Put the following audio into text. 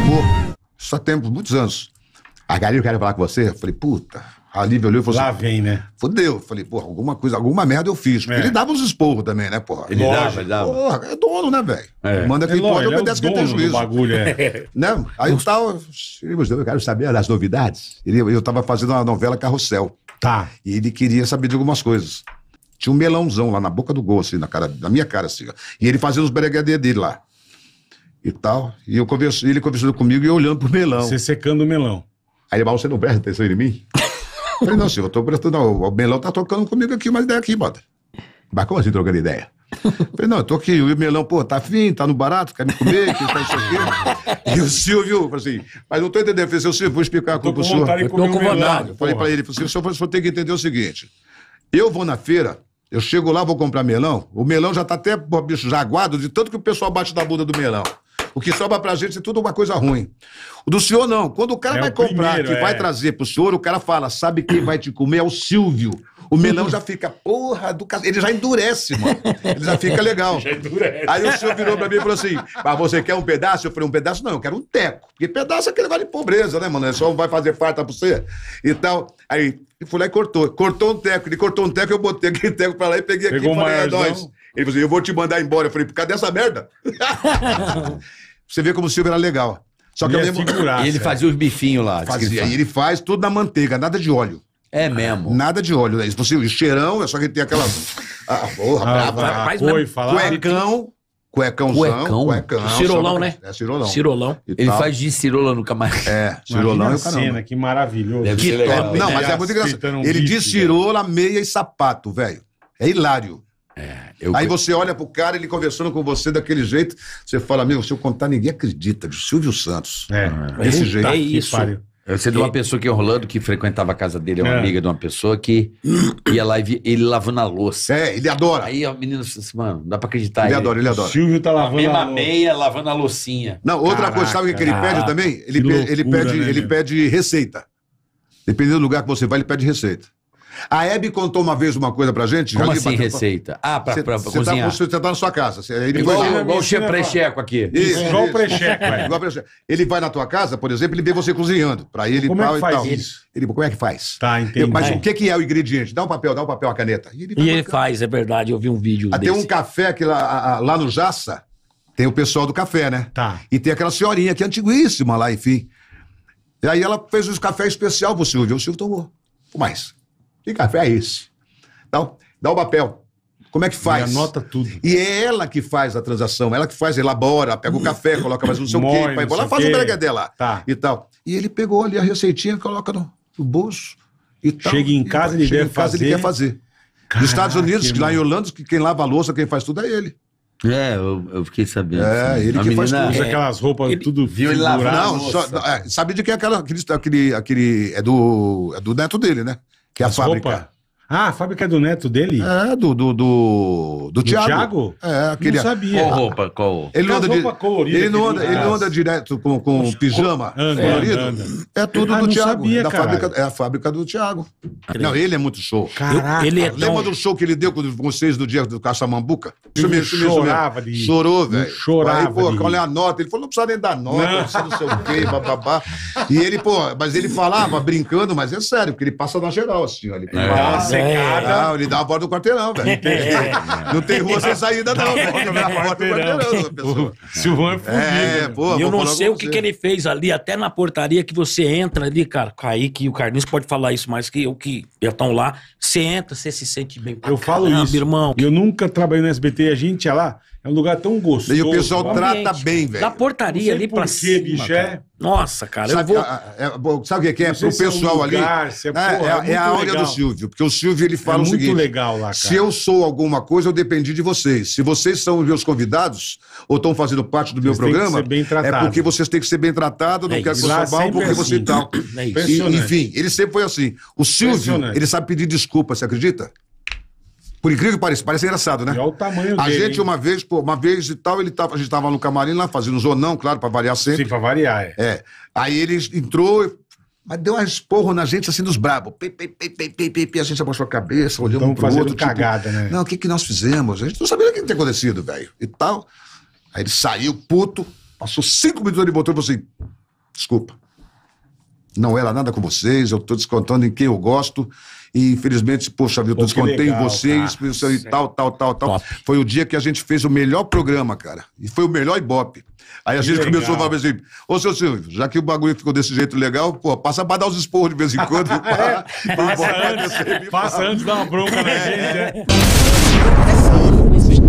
amor. Só temos muitos anos. A eu quero falar com você? Eu falei, puta. A Lívia olhou e falou Lá assim. Lá vem, né? Fudeu. Eu falei, porra, alguma coisa, alguma merda eu fiz. É. Ele dava uns esporros também, né, porra? Ele Lógico. dava, ele dava. Porra, é dono, né, velho? É. Manda quem é, pode, obedece é quem tem juízo. bagulho, é. né? Aí eu tava. Eu quero saber das novidades. eu tava fazendo uma novela Carrossel. Tá. E ele queria saber de algumas coisas. Tinha um melãozão lá na boca do gol, assim, na, cara, na minha cara, assim. Ó. E ele fazia os breguedê dele lá e tal. E eu converso, ele conversando comigo e olhando pro melão. Você secando o melão. Aí ele, mal, você não presta atenção em mim? eu falei, não, senhor, eu tô prestando. Não, o melão tá tocando comigo aqui, uma ideia aqui, bota. Mas como assim trocando ideia? Eu falei, não, eu tô aqui, o melão, pô, tá afim, tá no barato, quer me comer, que tá isso aqui. E o Silvio, falei assim, mas não tô entendendo. Eu falei, seu Silvio, vou explicar com o senhor. Eu tô com vontade. Melão, falei pra ele, falei, assim, senhor, o senhor tem que entender o seguinte: eu vou na feira, eu chego lá, vou comprar melão, o melão já tá até bicho, jaguado, de tanto que o pessoal bate na bunda do melão. O que sobra pra gente é tudo uma coisa ruim. O do senhor, não. Quando o cara é vai o comprar, primeiro, que é. vai trazer pro senhor, o cara fala: sabe quem vai te comer? É o Silvio. O melão já fica, porra do cacete. Ele já endurece, mano. Ele já fica legal. Já endurece. Aí o senhor virou pra mim e falou assim: mas você quer um pedaço? Eu falei: um pedaço não, eu quero um teco. Porque pedaço é aquele vale pobreza, né, mano? É só vai fazer farta pra você e tal. Aí fui lá e cortou. Cortou um teco. Ele cortou um teco, eu botei aquele teco pra lá e peguei Pegou aqui e falei: é nóis. Ele falou assim: eu vou te mandar embora. Eu falei, por causa dessa merda. Você vê como o Silvio era legal. Só que Ia eu lembro. Figuraça, e ele fazia os bifinhos lá. Fazia. E ele faz tudo na manteiga, nada de óleo. É mesmo. Nada de óleo. Né? você, assim, o cheirão, é só que ele tem aquela. ah, porra, ah, brava. Faz foi, falar. Cuecão. Cuecãozão, cuecão. cuecão cirolão, né? É, cirolão. Cirolão. Ele faz de cirola no camarão. É, cirolão é cena, caramba. que maravilhoso. Deve que top. Legal, Não, mas é muito engraçado. Um ele diz cirola, meia e sapato, velho. É hilário. É, eu... Aí você olha pro cara, ele conversando com você daquele jeito, você fala, amigo, se eu contar, ninguém acredita. de Silvio Santos. É, desse ah. jeito. É isso. Eu é, Você de uma pessoa que em Orlando, que frequentava a casa dele, é uma é. amiga de uma pessoa que ia lá e via, ele lavando a louça. É, ele adora. Aí a menina disse assim, mano, dá pra acreditar. Ele, adora, ele adora. O Silvio tá lavando a, mesma a louça. meia lavando a loucinha. Não, outra Caraca, coisa, sabe o que, ele pede também? Ele, ele, pede, né, ele pede receita. Dependendo do lugar que você vai, ele pede receita. A Hebe contou uma vez uma coisa pra gente. Como assim, receita? Ah, pra, cê, pra, pra tá cê cozinhar. você tá na sua casa. Cê, ele igual, vai, igual o chefe precheco aqui. Isso, é, igual o precheco. É. precheco. Ele vai na tua casa, por exemplo, ele vê você cozinhando. Pra ele como é tal é que faz tal. Isso? Ele, como é que faz? Tá, entendi. Mas é. o que, que é o ingrediente? Dá um papel, dá um papel, a caneta. E ele, e ele faz, é verdade. Eu vi um vídeo Até ah, desse. um café que lá, lá no Jaça, tem o pessoal do café, né? Tá. E tem aquela senhorinha que é antiguíssima lá, enfim. E aí ela fez um café especial pro Silvio. O Silvio tomou. Por mais. Que café é esse? Então, dá o papel. Como é que faz? E anota tudo. E é ela que faz a transação, ela que faz, elabora, pega o café, coloca mais um sei Mói, quê, pai, faz o um lá tá. e tal. E ele pegou ali a receitinha, coloca no, no bolso e tal. Chega em casa, e, ele, chega deve em casa fazer... ele quer fazer. Caraca, Nos Estados Unidos, lá em Holanda, quem lava a louça, quem faz tudo é ele. É, eu, eu fiquei sabendo. É, assim. ele a que menina, faz tudo. Usa aquelas roupas ele, tudo viu ele lavar Não, só, é, sabe de quem é aquela, aquele, aquele, aquele, é do, é do neto dele, né? Que é a fábrica. Roupa. Ah, a fábrica é do neto dele? É, do, do, do, do Thiago. Thiago? É, aquele. Não sabia. Qual roupa? Qual? Ele não anda, roupa colorida, ele não anda, ele anda direto com, com pijama anda, colorido. Anda, anda. É tudo ah, do Thiago. Sabia, da fábrica, é a fábrica do Thiago. Não, ele é muito show. Caraca. Ele é Lembra do show que ele deu com vocês do dia do Caçamambuca? Ele chumei, chumei, chorava de... Chorou, velho. Chorava Aí, pô, de... qual é a nota? Ele falou, não precisa nem dar nota, não, precisa não sei o quê, bababá. E ele, pô, mas ele falava brincando, mas é sério, porque ele passa na geral, assim, ó. Ele é, é né? pegada. É, não, ele dá a porta do quarteirão, velho. É. Não tem rua sem saída, não. Ele dá a porta do quarteirão da pessoa. Silvão é É, né? pô, e eu não sei o que, que ele fez ali, até na portaria que você entra ali, cara. Kaique, o Carlinhos pode falar isso mas que eu que já estão lá. Você entra, você se sente bem. Eu falo isso. irmão. Eu nunca trabalhei no SBT, a gente ia lá. É um lugar tão gostoso. E o pessoal trata bem, velho. Da portaria ali pra cima. Bicho, é. Nossa, cara, sabe, eu vou... É, sabe o que é? É pro pessoal é um lugar, ali. É, né, porra, é, é, é a áurea do Silvio, porque o Silvio ele é fala é o seguinte: muito legal lá, cara. se eu sou alguma coisa, eu dependi de vocês. Se vocês são os meus convidados ou estão fazendo parte do vocês meu programa, é porque vocês têm que ser bem tratados, não quero que mal, porque assim. você tá. tal. E, enfim, ele sempre foi assim. O Silvio, ele sabe pedir desculpa, você acredita? Por incrível que pareça, parece engraçado, né? E é olha o tamanho a dele. A gente, hein? uma vez, pô, uma vez e tal, ele tava, a gente estava no camarim lá, fazendo zonão, claro, para variar sempre. Sim, para variar, é. é. Aí ele entrou, mas deu um esporro na gente, assim, dos brabos. Pe, pe, pe, a gente abaixou a cabeça, olhou um pro fazendo outro. Tipo, cagada, tipo, né? Não, o que, que nós fizemos? A gente não sabia o que tinha acontecido, velho. E tal. Aí ele saiu, puto, passou cinco minutos, ele botou e falou assim, desculpa não era nada com vocês, eu estou descontando em quem eu gosto. E infelizmente, poxa, eu descontei legal, em vocês, cara. e tal, tal, tal, tal. Top. Foi o dia que a gente fez o melhor programa, cara. E foi o melhor Ibope. Aí a que gente legal. começou a falar assim: Ô seu Silvio, já que o bagulho ficou desse jeito legal, pô, passa pra dar os esporros de vez em quando. É, passa, antes, passa antes, da bronca na é. gente, né? É.